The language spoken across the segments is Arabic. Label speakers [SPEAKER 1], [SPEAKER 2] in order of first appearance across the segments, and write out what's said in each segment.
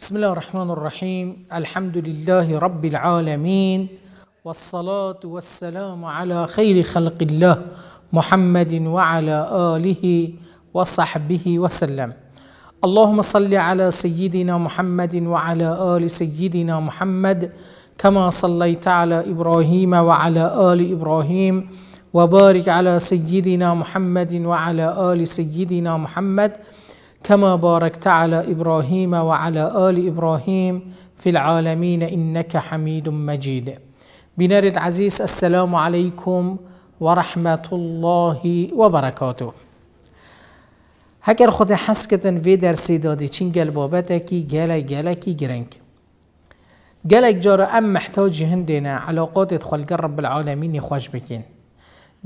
[SPEAKER 1] بسم الله الرحمن الرحيم الحمد لله رب العالمين والصلاة والسلام على خير خلق الله محمد وعلى آله وصحبه وسلم اللهم صل على سيدنا محمد وعلى آل سيدنا محمد كما صليت على إبراهيم وعلى آل إبراهيم وبارك على سيدنا محمد وعلى آل سيدنا محمد كما باركت على ابراهيم وعلى ال ابراهيم في العالمين انك حميد مجيد بنار عزيز السلام عليكم ورحمة الله وبركاته هكر خود حسكتن في درس دادي چین گل بابت کی گل گل کی گرنگ گلک ام محتاج هندنا علاقات خلق رب العالمين يخوش بكين.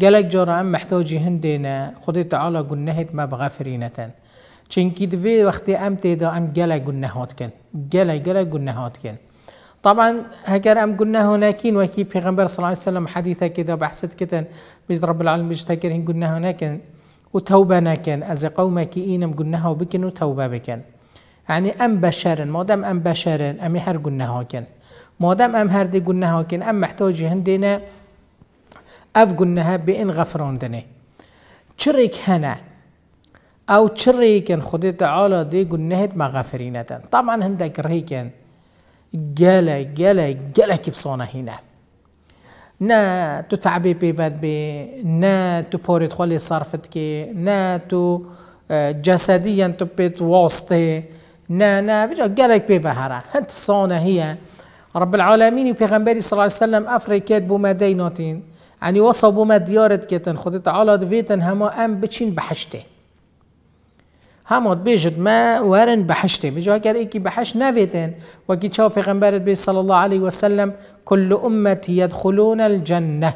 [SPEAKER 1] گلک جارا ام محتاج هندنا خود تعالى گنهت ما بغفرينتن. چونکی دوی وقتی ام تیدا ام گله هات کن گله گله هات کن طبعا هكذا ام قلنا هناكين وكي پیغمبر صلی الله عليه وسلم حديثه كده بحثت کتن بيج رب العالم العالمين بيج تكرهن قلنا و وتوبه نکن از قوم اینم قومك ها بکن و وتوبه بکن یعنی ام بشرن ما ام بشرن امی هر قلناها ها کن دام ام هر دی دي ها کن ام محتاج هندینه اف قلناها بان غفران دني شرك هنا او چري كان خدي تعالى دي قنهت ما غافرينة طبعا هندك رهي گلا گلا گلا جالا كبصونا هنا نا تو تعبی بيفات بي نا تو بوري تخلي صرفت كي نا تو آه، جسديا تو پیت واسطه نا نا بجا جالك بيفهرا هند صونا هي رب العالمين پیغمبری صلى الله عليه وسلم افريكات بو مدیناتین يعني وصبوا بو مدیارت کتن خدت تعالی دویتن همه ام بچین بحشته هماد بیجد ما ورن بحشته بجا اگر ایکی بحش نویدن و چاو پیغمبرت بی صلی الله علیه و سلم کل امتی یدخلون الجنه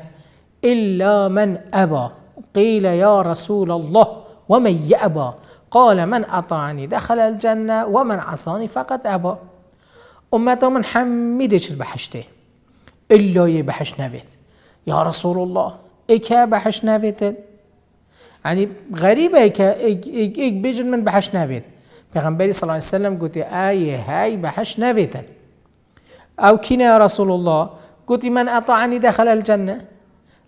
[SPEAKER 1] الا من ابا قيل يا رسول الله ومن يأبى قال من أطعني دخل الجنة ومن عصاني فقد أبى أمته من چل بحشته إلا يبحش نبيت يا رسول الله إكا بحش نبيت يعني غريبة هيك ايك ايك, بيجن من بحش نافيت پیغمبری صلی الله علیه وسلم گوتی آیه های بحش نابیتن او کینه یا رسول الله گوتی من اطاعنی دخل الجنه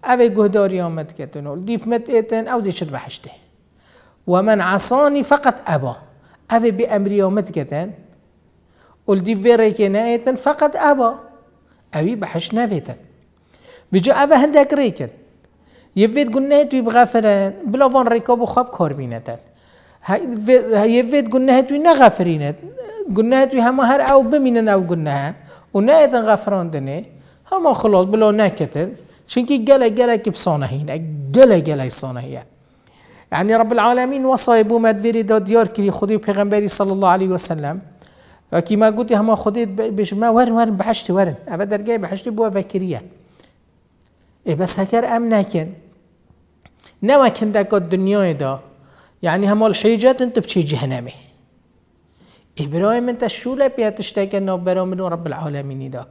[SPEAKER 1] أبي گهداری آمد کتنو دیفمت ایتن او دیشت بحشته ومن عصاني فقط أبا أبي بأمر يومت كتان ولدي فيري كناية فقط أبا أبي بحش نافتا بجو أبا هندك ريكن يفيد وید گونه توی بغفرن بلا وان رکاب و خواب کار بینتن یه وید گونه توی نغفرینت گونه توی همه هر او بمینن او گونه و نه ایتن غفراندنه همه خلاص بلا نکتن چونکی گله گله که بصانهین گله گله صانهیه يعني رب العالمين وصى بومد فيري دا ديار كري خدي بيغمبري صلى الله عليه وسلم ما قلت هما خذيت بش ما ورن ورن بحشتي ورن ابدا درجاي بحشتي بوا فكرية ای إيه، بس هکر ام نکن نوکن دکا دنیای دا يعني هم الحيجات انت ای إيه، برای من تا شوله لا دکن نو برای من رب العالمینی دا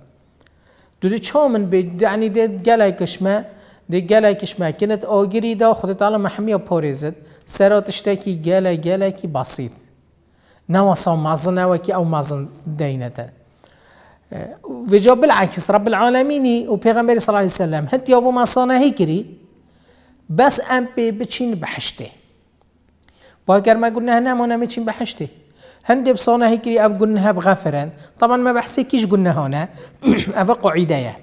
[SPEAKER 1] دو دو چو من بید یعنی يعني دید گلای كشما دید گلای كشما کنت اوغري دا خود تعالى محمی بوريزت سرا تشتكي جلاي گلای كي بسيط نوا صو مازن او كي او مازن دينتا في جو بالعكس رب العالمين وبيغمبري صلى الله عليه وسلم هنت يابو ما صانا هيكري بس ام بي بچين بحشته باكر ما قلنا هنا ما نمچين بحشته هندي بصانه كري اف قلناها بغفران طبعا ما بحسي كيش قلنا هنا اف قعيدية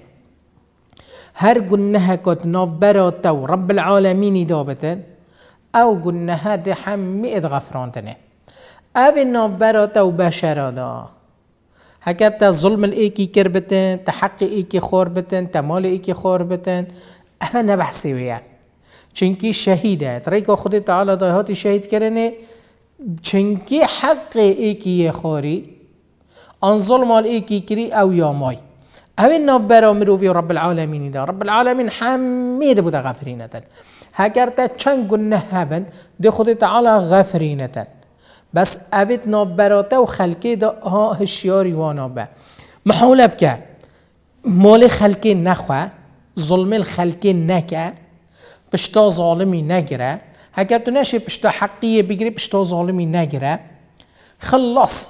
[SPEAKER 1] هر قلناها كوت نوف براتو رب العالمين دابتا او قلناها دحم مئة غفران تنه اف نوف براتو بشرا دا هكذا تا ظلم ای کی کر تا حق إيكي خوربتن خور بتن تا مال خور بتن افا نبحثي ويا چنكي شهيدة تريكو خود تعالى دایهاتی شهيد کرنه چنكي حق إيكي خوري آن ظلم الإيكي كري او یا مای او ناب برا مروفی رب العالمین ده رب العالمین حمید بود غفرینتن هگر تا چند گنه هبن ده خود تعالی غفرینتن بس اوید نابراته و خلکی دا ها هشیاری وانا به محاوله بکه مال خلکی نخواه ظلم الخلکی نکه پشتا ظالمی نگره اگر تو نشه پشتا حقیه بگیری پشتا ظالمی نگره خلاص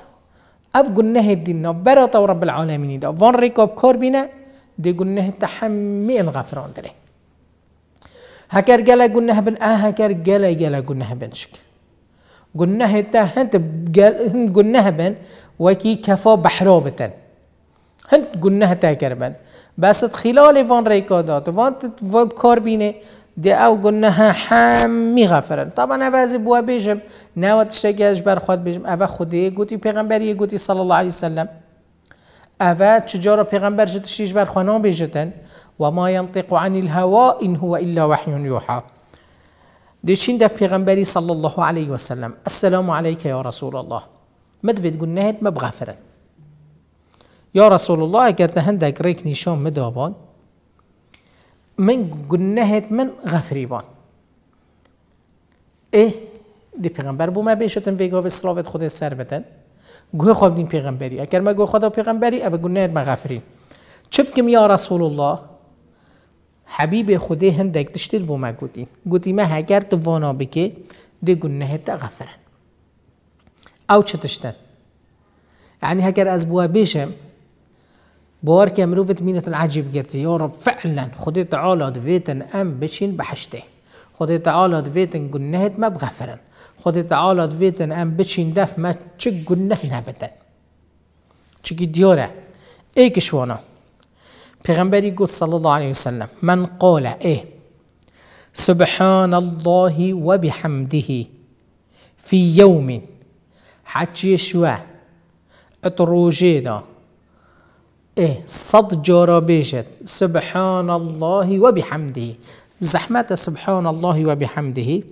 [SPEAKER 1] اف گنه دینا براتا و رب العالمین دا وان ریکاب کار بینه دی گنه تحمی غفران داره هکر جلا گنه بن اه هكر جلا جلا قلنا بنشك قلناها تا هنت قال هن قلناها بن وكي كفا بحرابة هنت قلناها تا كربن بس خلال وان ريكادات وان تتوب كار بينه دي او قلناها حمي غفرن طبعا اوز بوا بيجم نو تشتگش بر خود بيجم افا خودي گوتي پیغمبری گوتي صلى الله عليه وسلم افا چجا را پیغمبر جتشیش بر خانان بيجتن وما ينطق عن الهواء إن هو إلا وحي يوحى دچین دە پێغمبەری صلى الله عليه وسلم السلام عليك يا رسول الله مدفت گونەهێت ما بغافرن يا رسول الله اگر ده هەندێک ڕێک نشان مدابان من گونەهێت من غفريبان ايه دي بو ما بيشتن پێغمبەر بوومە بێشتن بێگاوێ سلاوێت خودێ گوه خواب گوێ پیغمبری اگر ما گوه خدا پیغمبری او ئەوە گونەهێت ما غەفرین چ بکەم یا رسول الله حبیب خودی هندک دشتل بو ما گوتیم گوتیم هگر تو وانا بکه دی گنه تا غفرن او چه تشتن یعنی هگر از بوا بیشم بوار که مروفت مینت العجیب گرتی یا رب فعلا خودی تعالی دویتن ام بچین بحشته خودی تعالی دویتن گنهت ما بغفرن خودی تعالی دویتن ام بچین دف ما چه گنه نبتن چه دیاره ای کشوانا پیغمبری گفت صلی الله علیه وسلم من قال ای اه، سبحان الله و بحمده فی یوم حچی شوه اتروجه دا ای اه، صد جارا بیشد سبحان الله و بحمده زحمت سبحان الله و بحمده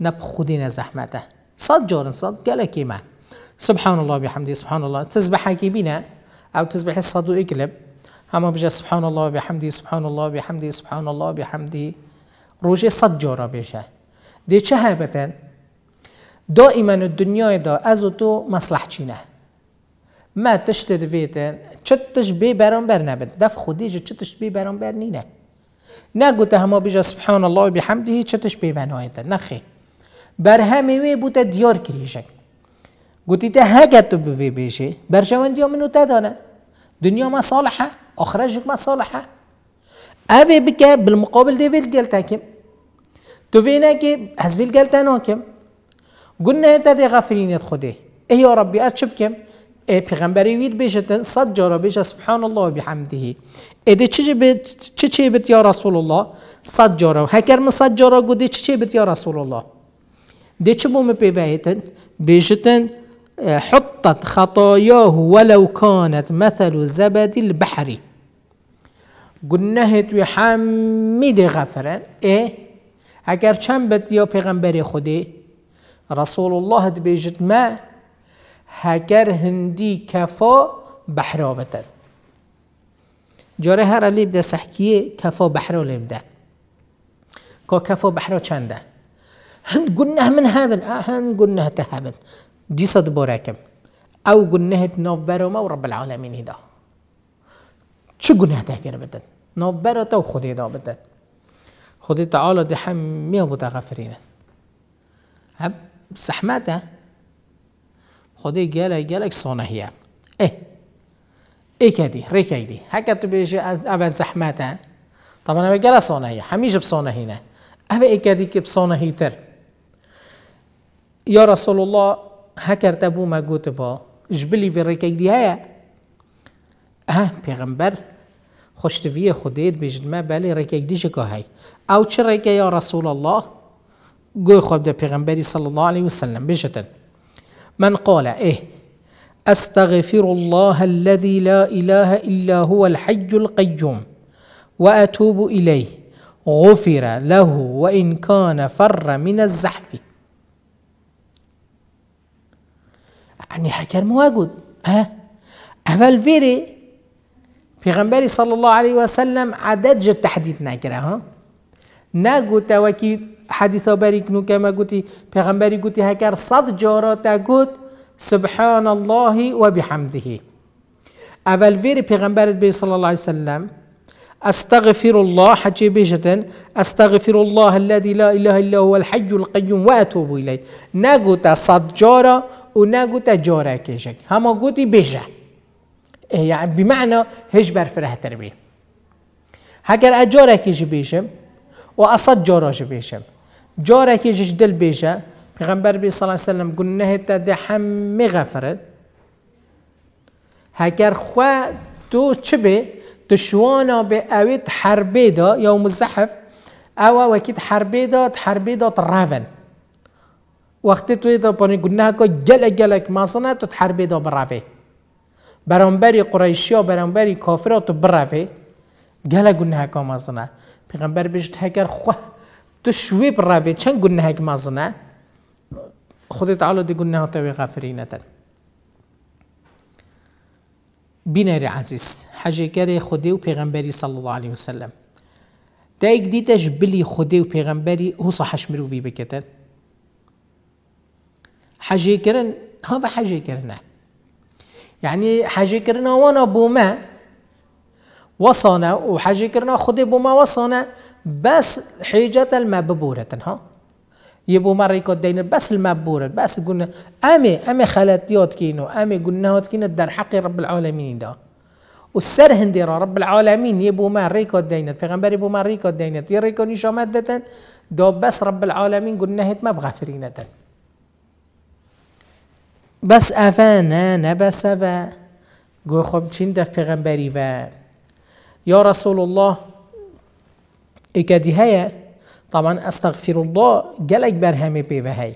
[SPEAKER 1] نب خودی نزحمته صد جارن صد گلکی ما سبحان الله بحمده سبحان الله تسبحه بنا بینه أو تسبح الصدو إقلب هم بجا سبحان الله وبحمده سبحان الله وبحمده سبحان الله وبحمده روجي صد جورا بجا دي شهابة دائما الدنيا دا تو مصلح چينه ما تشتد فيتن چتش بي بران بر نبد دف خودي جا چتش بي بران بر نينه نگوته هما بجا سبحان الله وبحمده چتش بي بنايتن نخي بر همه وی بوده دیار قلت هکا تو بیشی برشا وانت دیو منو تدانا دنیا ما صالحه آخره أخرجك ما صالحه اوی بکه بالمقابل تو دي في الجلتاكم تفيناكي هزفي الجلتانوكم قلنا انت دي غافلين يدخده ايه از ربي کم ای پیغمبری وید بیشتن صد جارا بیشه سبحان الله و بحمده ایده چی بیت چی چی بیت یا رسول الله صد جارا هکر من صد جارا گوده چی چی بیت یا رسول الله ده چه بوم پیوهیتن بیشتن حطت خطاياه ولو كانت مثل زبد البحر قلنا هت يحمد غفرا ايه اگر چند بد يا پیغمبر خودي رسول الله تبيجت ما هگر هندي كفا بحرا بتن جاره هر علی بده سحکیه کفا بحرا لبده که کفا بحرا چنده هند گناه من هبن آه، هند گناه تهبن دي صد براكم او جنه نوف برما ورب العالمين هدا چه گناه تهگر بدن نوف برا تو خود هدا بدن خود تعالى دي هم ميه متغفرين هم سحمته خدای گله گلک صانهیه اه ايه کدی ری کدی هكا تبيجي بیش از اول طبعا اول گله صانهیه همیشه حميش بصونا هنا ای ايه كادي كبصونا هيتر يا رسول الله ما هەکەرتە بوومە گوتبەوە ژبلی ها دیایە ئە پێغمبەر خوشتویە خودێت بژمە بەلی ڕێکێک دیژێکۆ هەی او چه ريكي يا رسول الله قوي خوب ده پێغمبەری صلى الله عليه وسلم بجد من قال ايه أستغفر الله الذي لا إله إلا هو الحج القيوم وأتوب إليه غفر له وإن كان فر من الزحف مواجود ها موجود فيري في غنبري صلى الله عليه وسلم عدد جد تحديث ناكرة ها نگوته و کی حدیثا نو كما قوتي في غنبري قوتي هكار صد جارا تا سبحان الله وبحمده بحمده فيري في غنبري صلى الله عليه وسلم استغفر الله حجي بيجتن استغفر الله الذي لا اله الا هو الحي القيوم واتوب اليه نقول صد جارا و نگوتا جارا کشک هما گوتی بیشه إيه، يعني بمعنى هش برفره تربيه هگر اجاره کیش بیشم و اصد جاراش بیشم جاره کیش دل بیشه پیغمبر بی صلی الله علیه وسلم گل نه تا ده همه غفرد هگر خوا تو چه تو شوانا به اوید حربه دا یا مزحف او وکید حربه دا حربه دا روند وقتی توی دا پانی گناه که گلک گلک مازنه تو حربه دا بروه برانبری قریشی ها برانبری کافر ها تو بروه گلک گناه که مازنه پیغمبر بشت هکر خواه تو شوی بروه چند گناه مازنه خود تعالی دی گناه تو ندار بینر عزیز حجگر خودی و پیغمبری صلی الله علیه وسلم تا ایک دیتش بلی خودی و پیغمبری هو صحش مروی بکتن حاجی کردن ها و حاجی کردن یعنی کردن وانا بوما وصانا و حاجی کردن خود بوما وصانا بس حجت المببورة ها يبو مرة كود دين بس المببورة بس قلنا أمي أمي خلاتيات كينو أمي قلناهات كينو در حق رب العالمين دا والسر هنديرا رب العالمين يبو مرة كود دين پیغمبر يبو مرة كود دين يريكو نشامت دتن دو بس رب العالمين هيت ما بغفرينتن بس اوه نه نه بس اوه گوه خب چین دف پیغمبری و یا رسول الله اگدی هیا طبعا استغفر الله گلگ بر همه پیوه ما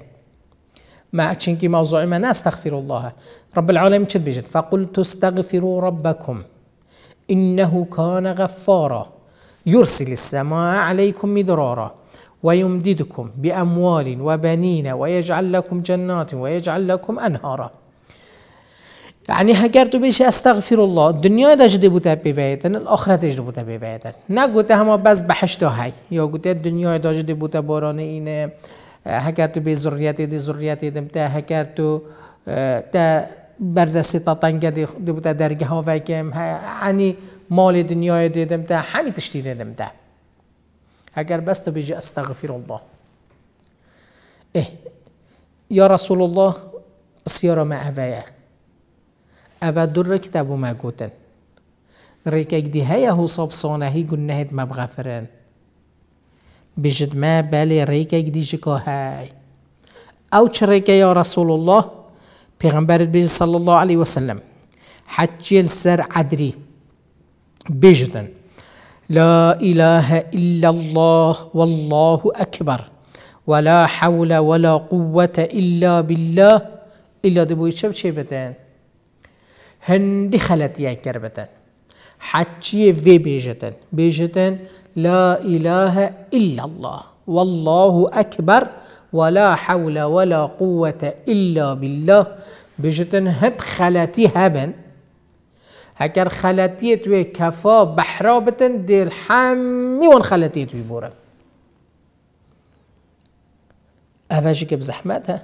[SPEAKER 1] مع چینکی موضوع من استغفر الله رب العالمین چل بجد فقلت استغفروا ربكم انه كان غفارا يرسل السماء عليكم مدرارا ويمددكم باموال وبنين ويجعل لكم جنات ويجعل لكم انهارا يعني اگر تو بشه استغفر الله دنیا داشته بوده بیویدن الاخره داشته بوده بیویدن نه گوته همه بس بحشت های یا گوته دنیا داشته بوده باران اینه هکر تو به ذریت دی ذریت دیم تا هکر تو تا بردستی تا تنگ دی بوده درگه ها وکم یعنی مال دنیا دیدم تا همی تشتی دیدم تا اگر بس تو بیجی استغفر الله اه یا رسول الله بسیار معویه او در کتاب و مگوتن ریکک دی هیا حساب سانهی گنهت مبغفرن بجد ما بله ریکک دی جکاهای او چریکه یا رسول الله پیغمبرت بجد صلی الله علیه وسلم حجیل سر عدری بجدن لا اله الا الله والله اكبر ولا حول ولا قوه الا بالله الا دبوی چه چه بتن هندی خلط يا کر حتشي في وی بیجتن لا اله الا الله والله اكبر ولا حول ولا قوه الا بالله بیجتن هد خلطی هبن اگر خلطیه توی کفا بحرا بتن دێر حەمیوان خلطیه توی بۆرە ئەڤژی که بزحمت ها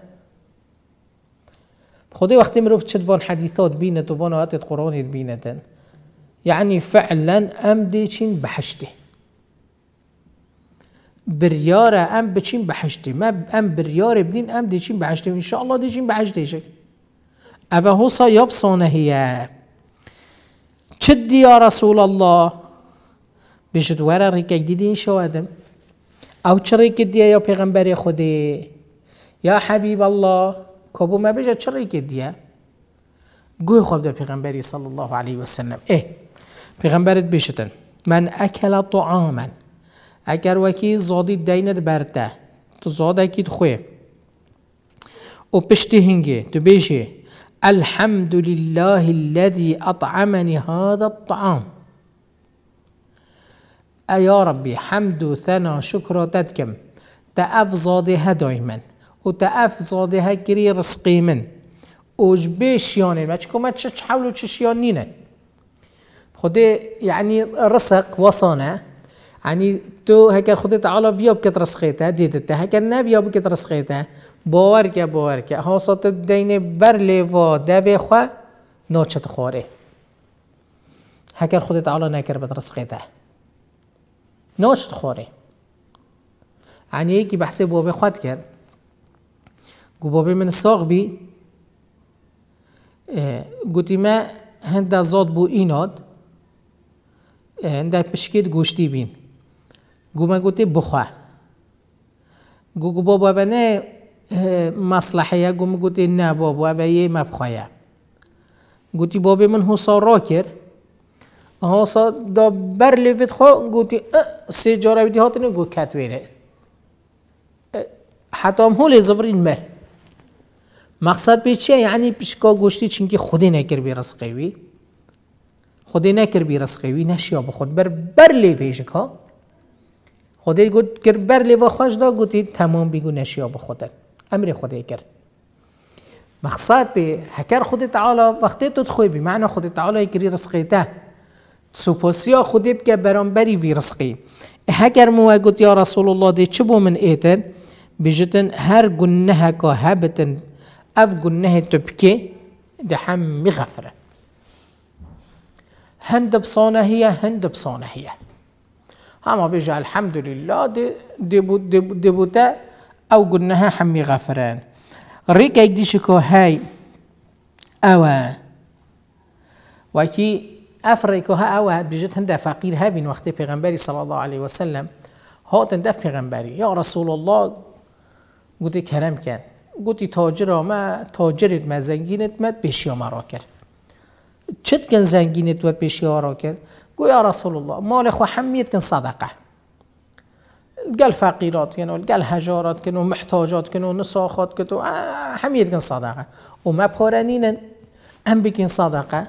[SPEAKER 1] خدای وقتی مرۆڤ چت بۆن حەدیثات بینە و بۆن هاتێت قڕۆنیت بینەتن یعنی فعلەن ئەم دێچین بەحشتێ بریار ام بچین بەحشتی ما ام بریار بدین ام دێچین بەحشتی ان شاء الله دێچین بەحشتێشێک ئەڤە هۆسا یاب سۆنە هەیە جد یا رسول الله بجد ورا ريكك ديدين شو ادم او چه چريك ديا یا پیغمبر خودی یا حبیب الله کبو ما بجد چه چريك ديا گوی خوب در پیغمبری صلی الله علیه و سلم اه پیغمبرت بشتن من اکل طعاما اگر وکی زادی دیند برده تو زاد اکید خوی او پشتی هنگی تو بیشی الحمد لله الذي أطعمني هذا الطعام يا ربي حمد ثنا شكر تدكم تأفزادها دايما وتأفزادها كري رزقي من اوج يعني ما تشكو ما تشش حاولوا تشش يانينا خدي يعني رزق وصانا يعني تو هكا خدي تعالى فيا بكت رزقيتها ديتتها هكا نافيا بكت رزقيتها باور که باور که دین بر لیوا دو خواه، ناچت خواره هکر خود تعالی نکر بد رسقه ده ناچت خواره یعنی یکی بحث بابه خود کرد گو بابه من ساق بی گوتی ما هند زاد بو ایناد هند پشکید گوشتی بین گو ما گوتی بخواه گو گو بابا مصلحه گم گوتی نه بابا و یه مبخوایا گوتی بابی من هو را کر ها دا بر خو گوتی سی جاره بیدی هاتی نگو کت بیره حتی هم هول ازور مقصد به چیه یعنی پیشکا گوشتی چینکه خودی نکر بی رسقیوی خودی نکر بی رسقیوی نشیا بخود بر بر لیویش که خودی گوت کر بر لیوه خوش دا گوتی تمام بیگو نشیا بخودن امر خدای کرد مقصد به هکر خود تعالی وقتی تو خوی به معنی خود تعالی کری رزقی ده سپاسیا خودی برام بری وی رزقی هکر مو گوت یا رسول الله دی چه من ایتن بجتن هر گنه که هبتن اف گنه تبکی ده هم مغفره هند بصانه هي هند بصانه هي هما بيجي الحمد لله دي دي بو دي, بو دي او ئەو غفران حەممی غافران ڕێکێک هاي کۆ های افريكو ها ئەفڕێکۆها بجد هندا فقير فەقیر هەبین وقت پێغمبەری صلى الله عليه وسلم هاتن دەف پێغمبەری یا رسول الله گوتی کەرەمکەن گوتی ما تاجرت ما زەنگینت مە پێشیۆمەڕۆ کرد چتکەن زەنگینت وە پێشیەوەڕۆ کرد يا رسول الله خو حميت كان صدقه قال فقيرات كانوا قال حجارات كانوا محتاجات كانوا نساخات كانوا حميد كان صدقه وما بارنين ام بكين صدقه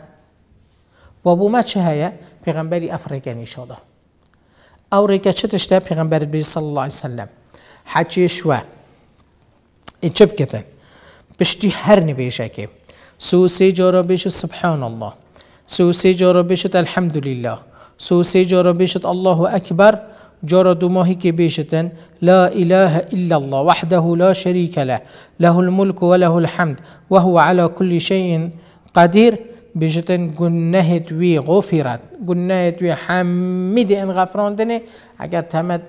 [SPEAKER 1] بابو ما چه هیا پیغمبری افریکانی شده او ریکا چتشته پیغمبر بی صلی الله علیه وسلم حچی شوا اچب كتن بشتي هر نويشه كي سو جارا سبحان الله سو سي جارا بيشو الحمد لله سو سي جارا الله اكبر جرى دماهي كبيشة لا إله إلا الله وحده لا شريك له له الملك وله الحمد وهو على كل شيء قدير بيشتن گناهت وي غفرت گناهت وی ان این غفراندنه اگر تمت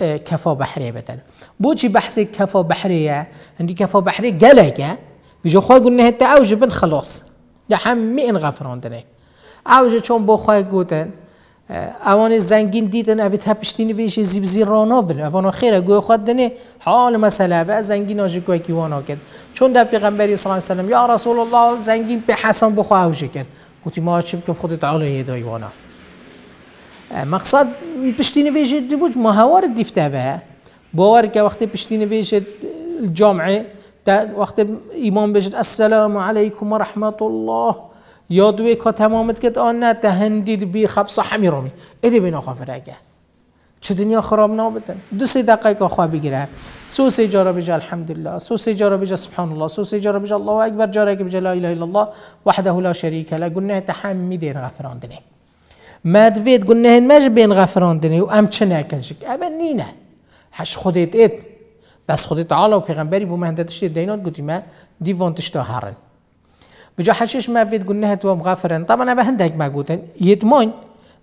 [SPEAKER 1] كفا اه، بحرية بتن بو چی بحث كفا بحرية عندي كفا بحرية گلگه بجو خواه گناهت أوجب بن خلاص ده ان این غفراندنه أوجب چون بو خواه اوان زنگین دیدن اوی تپشتین ویش زیب زیر رانا بن اوان خیره گوی خود دنه حال مسئله و زنگین آجگوی که وانا کد چون در پیغمبری صلی اللہ علیه و یا رسول الله زنگین به حسن بخواه اوجه کد گوتی ما چی بکم خود تعالی یه دای وانا اه، مقصد پشتین ویش دی بود ما هوار دیفته و باور که وقتی پشتین ویش جامعه وقتی ایمان بجد السلام علیکم و رحمت الله یادوی که تمامت که آن نه تهندید بی خب صحمی رومی ایده بینا خواه فرگه چه دنیا خراب نابتن دو سه دقیقه خواه بگیره سو سه جارا بجا الحمدلله سو سه جارا بجا سبحان الله سو سه جارا بجا الله اکبر جارا که بجا لا اله الا الله وحده لا شریک له گناه دین غفران دنه مدوید گناه مج بین غفران دنی و ام چه نکنشک اما نینه هش خودت ات بس خودت تعالی و پیغمبری بو مهندتش دینات گوتی ما دیوانتش تا هرن بجا حشش ما فيت قلنا هتو مغفرا طبعا أبا هندك معقودن يتمون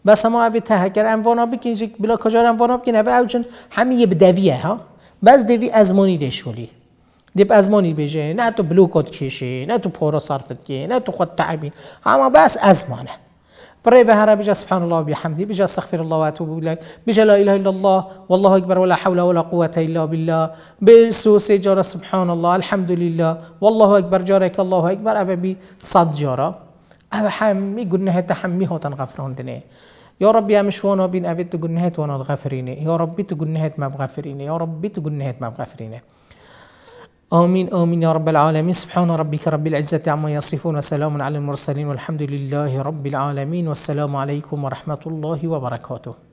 [SPEAKER 1] بس ما في تهكر أنفانا بكين جك بلا كجار أنفانا بكين همه یه ها دویه ها بس دوي أزماني دشولی از ازمانی بیشه، نه تو بلوکات کیشی نه تو پورا صرفت کی نه تو خود تعبین اما بس ازمانه بريبه هرا بجا سبحان الله وبحمده بجا استغفر الله واتوب اليه بجا لا اله الا الله والله اكبر ولا حول ولا قوه الا بالله بسوسي جارا سبحان الله الحمد لله والله اكبر جارك الله اكبر ابا بي صد جارا ابا حمي قلنا هتا حمي هو تنغفرون دنيه يا ربي يا مشوانا بين أفيت تقول نهيت وانا الغفريني يا ربي تقول نهيت ما بغفريني يا ربي تقول نهيت ما بغفريني آمين آمين يا رب العالمين سبحان ربك رب العزة عما يصفون وسلام على المرسلين والحمد لله رب العالمين والسلام عليكم ورحمة الله وبركاته